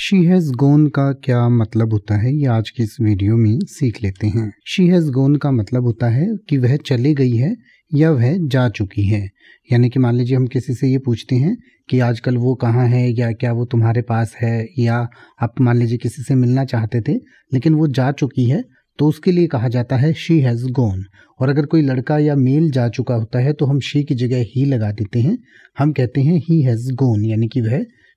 she has गोन का क्या मतलब होता है ये आज की इस वीडियो में सीख लेते हैं शी हैज़ गोन का मतलब होता है कि वह चली गई है या वह जा चुकी है यानी कि मान लीजिए हम किसी से ये पूछते हैं कि आजकल वो कहाँ है या क्या वो तुम्हारे पास है या आप मान लीजिए किसी से मिलना चाहते थे लेकिन वो जा चुकी है तो उसके लिए कहा जाता है शी हैज़ गोन और अगर कोई लड़का या मेल जा चुका होता है तो हम शी की जगह ही लगा देते हैं हम कहते हैं ही हैज़ गोन यानी कि वह